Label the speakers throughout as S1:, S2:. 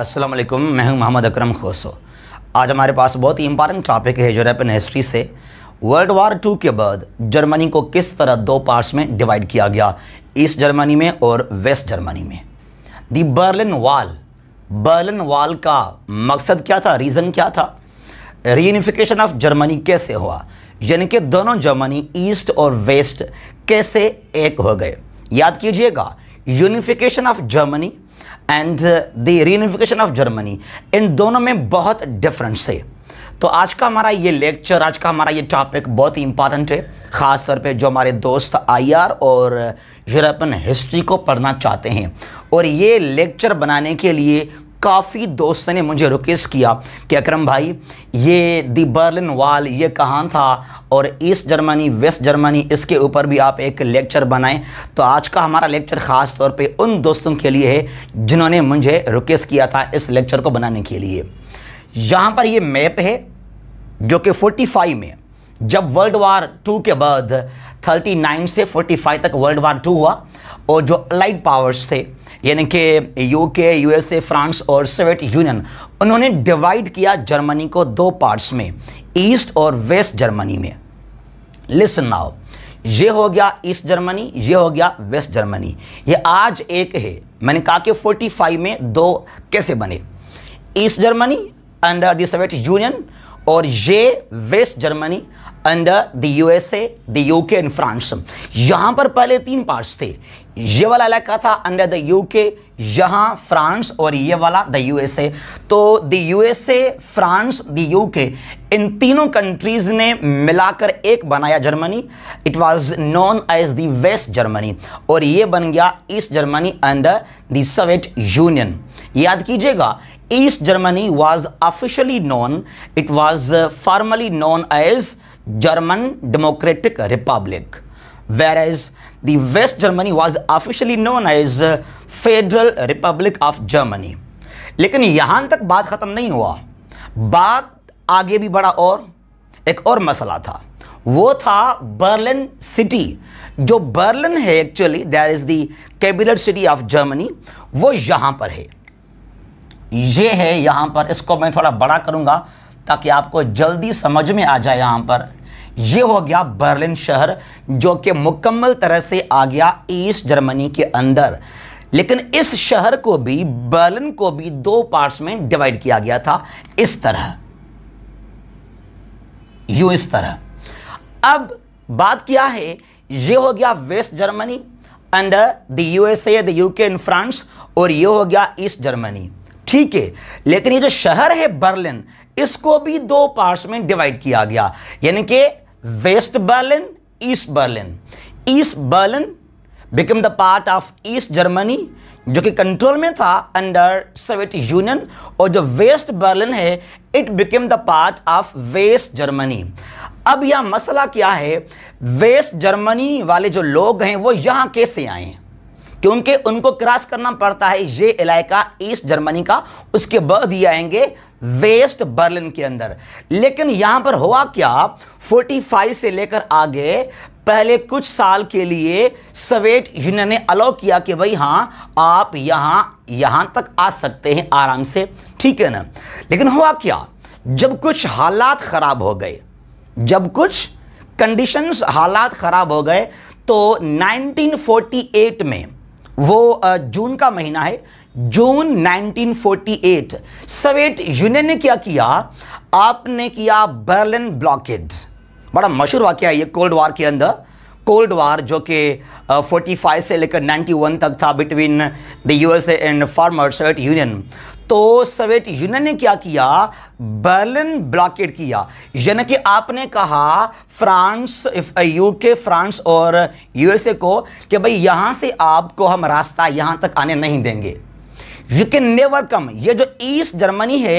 S1: अस्सलाम वालेकुम मैं हूं मोहम्मद अकरम खोसो आज हमारे पास बहुत ही इंपॉर्टेंट टॉपिक है यूरोपियन हिस्ट्री से वर्ल्ड वार टू के बाद जर्मनी को किस तरह दो पार्ट्स में डिवाइड किया गया ईस्ट जर्मनी में और वेस्ट जर्मनी में दी बर्लिन वाल बर्लिन वाल का मकसद क्या था रीज़न क्या था रीयूनिफिकेशन ऑफ जर्मनी कैसे हुआ यानी कि दोनों जर्मनी ईस्ट और वेस्ट कैसे एक हो गए याद कीजिएगा unification of Germany and the reunification of Germany इन दोनों में बहुत डिफरेंस है तो आज का हमारा ये लेक्चर आज का हमारा ये टॉपिक बहुत ही इंपॉर्टेंट है ख़ास तौर पे जो हमारे दोस्त आईआर और यूरोपियन uh, हिस्ट्री को पढ़ना चाहते हैं और ये लेक्चर बनाने के लिए काफ़ी दोस्तों ने मुझे रिक्वेस्ट किया कि अक्रम भाई ये दी बर्लिन वाल ये कहाँ था और ईस्ट जर्मनी वेस्ट जर्मनी इसके ऊपर भी आप एक लेक्चर बनाएं तो आज का हमारा लेक्चर ख़ास तौर पे उन दोस्तों के लिए है जिन्होंने मुझे रिक्वेस्ट किया था इस लेक्चर को बनाने के लिए यहाँ पर ये मैप है जो कि फाइव में जब वर्ल्ड वार टू के बाद नाइन से फाइव तक वर्ल्ड वार टू हुआ और जो अलाइड पावर्स थे यानी कि यूके यूएसए फ्रांस और सोवियत यूनियन उन्होंने डिवाइड किया जर्मनी को दो पार्ट्स में ईस्ट और वेस्ट जर्मनी में लिसन नाउ ये हो गया ईस्ट जर्मनी ये हो गया वेस्ट जर्मनी ये आज एक है मैंने कहा कि 45 में दो कैसे बने East Germany under the Soviet Union और ये West Germany under the USA the UK and France यहां पर पहले तीन पार्ट्स थे ये वाला इलाका था अंडर द यूके यहां फ्रांस और ये वाला द यूएसए तो the USA France the UK इन तीनों कंट्रीज ने मिलाकर एक बनाया Germany it was known as the West Germany और ये बन गया East Germany under the Soviet Union याद कीजिएगा East Germany was officially known it was formally known as German Democratic Republic whereas the West Germany was officially known as uh, Federal Republic of Germany. लेकिन यहाँ तक बात ख़त्म नहीं हुआ बात आगे भी बड़ा और एक और मसला था वो था बर्लिन सिटी जो बर्लिन है actually there is the capital city of Germany वो यहाँ पर है ये है यहाँ पर इसको मैं थोड़ा बड़ा करूँगा ताकि आपको जल्दी समझ में आ जाए यहाँ पर ये हो गया बर्लिन शहर जो कि मुकम्मल तरह से आ गया ईस्ट जर्मनी के अंदर लेकिन इस शहर को भी बर्लिन को भी दो पार्ट्स में डिवाइड किया गया था इस तरह यू इस तरह अब बात क्या है ये हो गया West Germany under the USA the UK in France और ये हो गया ईस्ट जर्मनी ठीक है लेकिन ये जो शहर है बर्लिन इसको भी दो पार्ट्स में डिवाइड किया गया यानी कि West Berlin East Berlin East Berlin become the part of East Germany जो कि कंट्रोल में था अंडर सोवियत यूनियन और जो वेस्ट बर्लिन है it become the part of West Germany अब यह मसला क्या है वेस्ट जर्मनी वाले जो लोग हैं वो यहां कैसे आए हैं क्योंकि उनको क्रॉस करना पड़ता है ये इलाका ईस्ट जर्मनी का उसके बाद ही आएंगे वेस्ट बर्लिन के अंदर लेकिन यहां पर हुआ क्या 45 से लेकर आगे पहले कुछ साल के लिए सोवियत यूनियन ने अलाउ किया कि भाई हाँ आप यहाँ यहाँ तक आ सकते हैं आराम से ठीक है ना लेकिन हुआ क्या जब कुछ हालात ख़राब हो गए जब कुछ कंडीशंस हालात ख़राब हो गए तो 1948 में वो जून का महीना है जून 1948 सोवियत यूनियन ने क्या किया आपने किया बर्लिन ब्लॉकेड बड़ा मशहूर वाक्य है ये कोल्ड वार के अंदर कोल्ड वार जो कि 45 से लेकर 91 तक था between the USA and former Soviet Union तो सोवियत यूनियन ने क्या किया बर्लिन ब्लॉकेट किया यानी कि आपने कहा फ्रांस यूके फ्रांस और यूएसए को कि भाई यहाँ से आपको हम रास्ता यहाँ तक आने नहीं देंगे यू कैन नेवर कम ये जो ईस्ट जर्मनी है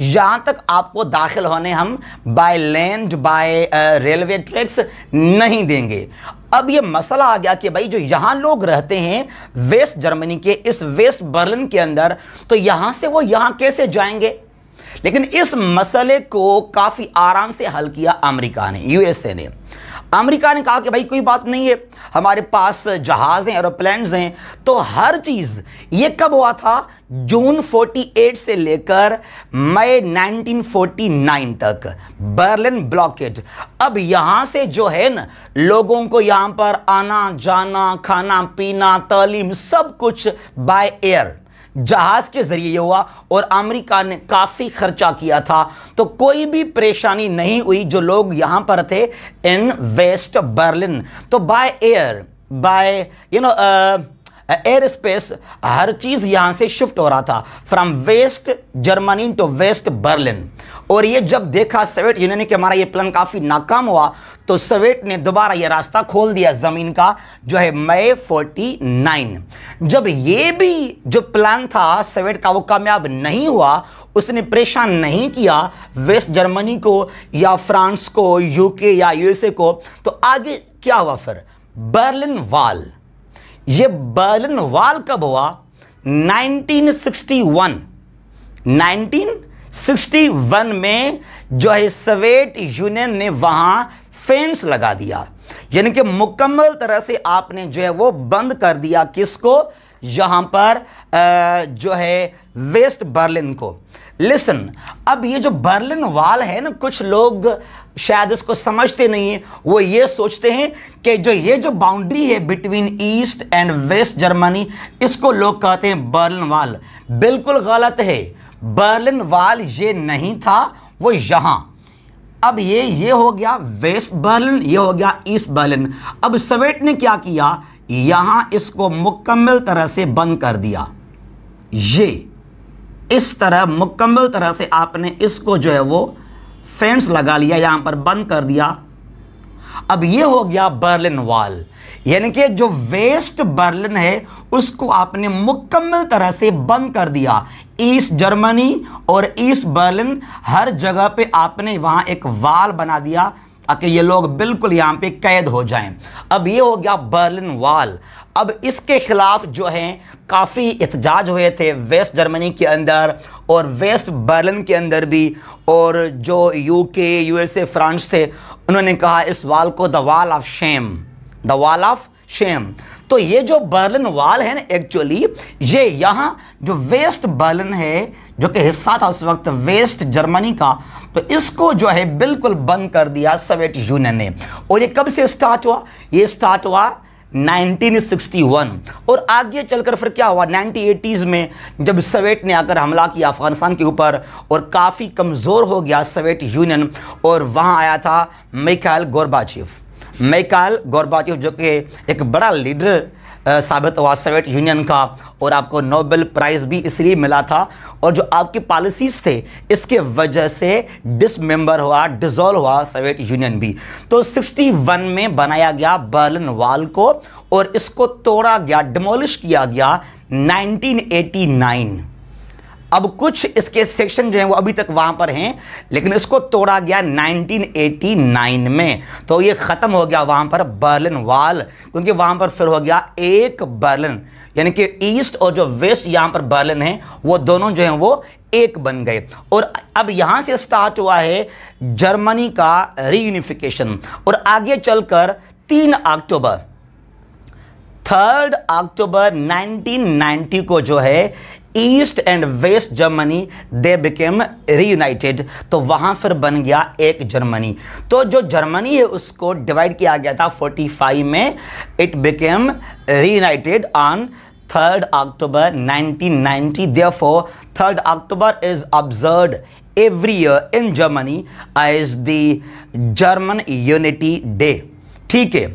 S1: यहाँ तक आपको दाखिल होने हम by land by railway tracks नहीं देंगे अब ये मसला आ गया कि भाई जो यहाँ लोग रहते हैं वेस्ट जर्मनी के इस वेस्ट बर्लिन के अंदर तो यहाँ से वो यहाँ कैसे जाएंगे लेकिन इस मसले को काफ़ी आराम से हल किया अमेरिका ने यूएसए ने अमेरिका ने कहा कि भाई कोई बात नहीं है हमारे पास जहाज़ हैं एरोप्लेन हैं तो हर चीज़ ये कब हुआ था जून 48 से लेकर मई 1949 तक बर्लिन ब्लॉकेट अब यहां से जो है ना लोगों को यहाँ पर आना जाना खाना पीना तालीम सब कुछ बाय एयर जहाज़ के ज़रिए हुआ और अमेरिका ने काफ़ी ख़र्चा किया था तो कोई भी परेशानी नहीं हुई जो लोग यहां पर थे इन वेस्ट बर्लिन तो by air by you know air space हर चीज़ यहां से शिफ्ट हो रहा था from West Germany to West Berlin और ये जब देखा सोवियत यूनियन के हमारा ये प्लान काफ़ी नाकाम हुआ तो सवेट ने दोबारा यह रास्ता खोल दिया ज़मीन का जो है मई 49 जब ये भी जो प्लान था सवेट का वो कामयाब नहीं हुआ उसने परेशान नहीं किया वेस्ट जर्मनी को या फ्रांस को यूके या यूएसए को तो आगे क्या हुआ फिर बर्लिन वाल ये बर्लिन वाल कब हुआ 1961 1961 में जो है सोवियत यूनियन ने वहां फेंस लगा दिया यानी कि मुकम्मल तरह से आपने जो है वो बंद कर दिया किसको यहाँ पर जो है वेस्ट बर्लिन को लिसन अब ये जो बर्लिन वाल है ना कुछ लोग शायद इसको समझते नहीं है वो ये सोचते हैं कि जो ये जो बाउंड्री है between East and West Germany इसको लोग कहते हैं बर्लिन वाल बिल्कुल गलत है बर्लिन वाल ये नहीं था वो यहाँ अब ये ये हो गया वेस्ट बर्लिन ये हो गया ईस्ट बर्लिन अब सवेट ने क्या किया यहां इसको मुकम्मल तरह से बंद कर दिया ये इस तरह मुकम्मल तरह से आपने इसको जो है वो फेंस लगा लिया यहां पर बंद कर दिया अब ये हो गया बर्लिन वाल यानी कि जो वेस्ट बर्लिन है उसको आपने मुकम्मल तरह से बंद कर दिया ईस्ट जर्मनी और ईस्ट बर्लिन हर जगह पे आपने वहाँ एक वाल बना दिया ताकि ये लोग बिल्कुल यहाँ पे कैद हो जाएं अब ये हो गया बर्लिन वाल अब इसके खिलाफ जो है काफ़ी एहतजाज हुए थे वेस्ट जर्मनी के अंदर और वेस्ट बर्लिन के अंदर भी और जो यूके यूएसए फ्रांस थे उन्होंने कहा इस वाल को the wall of shame the wall of shame तो ये जो बर्लिन वाल है ना एक्चुअली ये यहाँ जो वेस्ट बर्लिन है जो कि हिस्सा था उस वक्त वेस्ट जर्मनी का तो इसको जो है बिल्कुल बंद कर दिया सोवियत यूनियन ने और ये कब से स्टार्ट हुआ ये स्टार्ट हुआ 1961 और आगे चलकर फिर क्या हुआ 1980s में जब सोवेट ने आकर हमला किया अफ़गानिस्तान के ऊपर और काफ़ी कमज़ोर हो गया सोवेट यूनियन और वहाँ आया था मेकाल गोरबाचेव मैकाल गोरबाचेव जो कि एक बड़ा लीडर साबित हुआ सोवियत यूनियन का और आपको नोबेल प्राइज़ भी इसलिए मिला था और जो आपकी पॉलिसीज़ थे इसके वजह से डिसमेंबर हुआ डिज़ोल्व हुआ सोवियत यूनियन भी तो 61 में बनाया गया बर्लिन वाल को और इसको तोड़ा गया डिमोलिश किया गया 1989 अब कुछ इसके सेक्शन जो है वो अभी तक वहां पर हैं लेकिन इसको तोड़ा गया 1989 में तो ये ख़त्म हो गया वहां पर बर्लिन वाल क्योंकि वहां पर फिर हो गया एक बर्लिन यानी कि ईस्ट और जो वेस्ट यहां पर बर्लिन है वो दोनों जो हैं वो एक बन गए और अब यहां से स्टार्ट हुआ है जर्मनी का रीयूनिफिकेशन और आगे चलकर तीन अक्टूबर थर्ड अक्टूबर 1990 को जो है East and West Germany they became reunited तो वहां फिर बन गया एक जर्मनी तो जो जर्मनी है उसको डिवाइड किया गया था 45 में it became reunited on third October 1990 therefore third October is observe every year in Germany as the German Unity Day ठीक है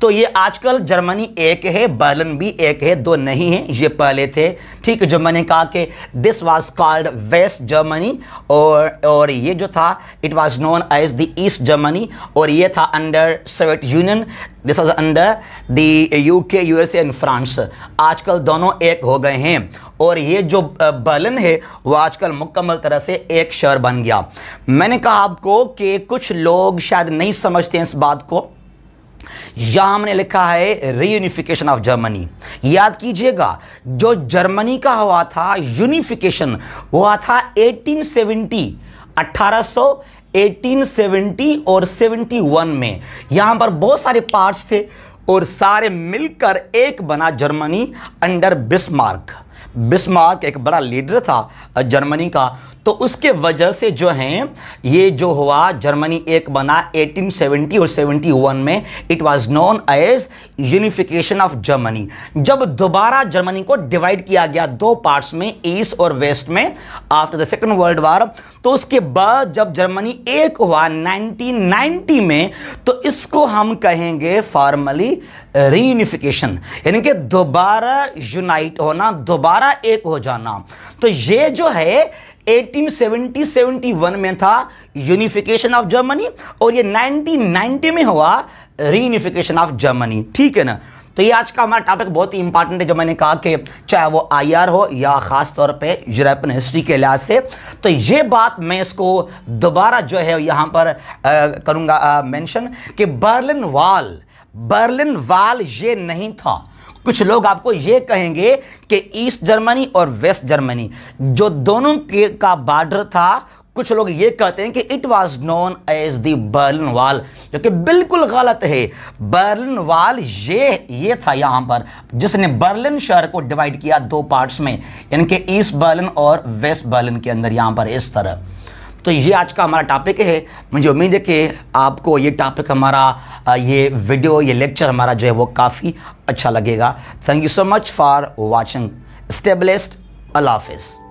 S1: तो ये आजकल जर्मनी एक है बर्लिन भी एक है दो नहीं है ये पहले थे ठीक जो मैंने कहा कि this was called West Germany और और ये जो था it was known as the East Germany और ये था under Soviet Union this was under the UK USA and France आजकल दोनों एक हो गए हैं और ये जो बर्लिन है वो आजकल मुकम्मल तरह से एक शहर बन गया मैंने कहा आपको कि कुछ लोग शायद नहीं समझते हैं इस बात को यहां हमने लिखा है रीयूनिफिकेशन ऑफ जर्मनी याद कीजिएगा जो जर्मनी का हुआ था यूनिफिकेशन हुआ था 1870 1800 1870 और 71 में यहां पर बहुत सारे पार्ट्स थे और सारे मिलकर एक बना जर्मनी अंडर बिस्मार्क बिस्मार्क एक बड़ा लीडर था जर्मनी का तो उसके वजह से जो है ये जो हुआ जर्मनी एक बना 1870 और 71 में it was known as unification of Germany जब दोबारा जर्मनी को डिवाइड किया गया दो पार्ट्स में ईस्ट और वेस्ट में after the second world war तो उसके बाद जब जर्मनी एक हुआ 1990 में तो इसको हम कहेंगे फॉर्मली रीयूनिफिकेशन यानी कि दोबारा यूनाइट होना दोबारा एक हो जाना तो ये जो है 1870-71 में था यूनिफिकेशन ऑफ जर्मनी और ये 1990 में हुआ रीयूनिफिकेशन ऑफ जर्मनी ठीक है ना तो ये आज का हमारा टॉपिक बहुत ही इंपॉर्टेंट है जो मैंने कहा कि चाहे वो आईआर हो या ख़ास तौर पे यूरोपियन हिस्ट्री के लिहाज से तो ये बात मैं इसको दोबारा जो है यहां पर करूँगा मेंशन कि बर्लिन वाल बर्लिन वाल ये नहीं था कुछ लोग आपको ये कहेंगे कि ईस्ट जर्मनी और वेस्ट जर्मनी जो दोनों के का बॉर्डर था कुछ लोग ये कहते हैं कि it was known as the Berlin wall जो कि बिल्कुल गलत है बर्लिन वाल ये ये था यहाँ पर जिसने बर्लिन शहर को डिवाइड किया दो पार्ट्स में यानी कि ईस्ट बर्लिन और वेस्ट बर्लिन के अंदर यहाँ पर इस तरह तो ये आज का हमारा टॉपिक है मुझे उम्मीद है कि आपको ये टॉपिक हमारा ये वीडियो ये लेक्चर हमारा जो है वो काफ़ी अच्छा लगेगा thank you so much for watching stay blessed Allah हाफिज़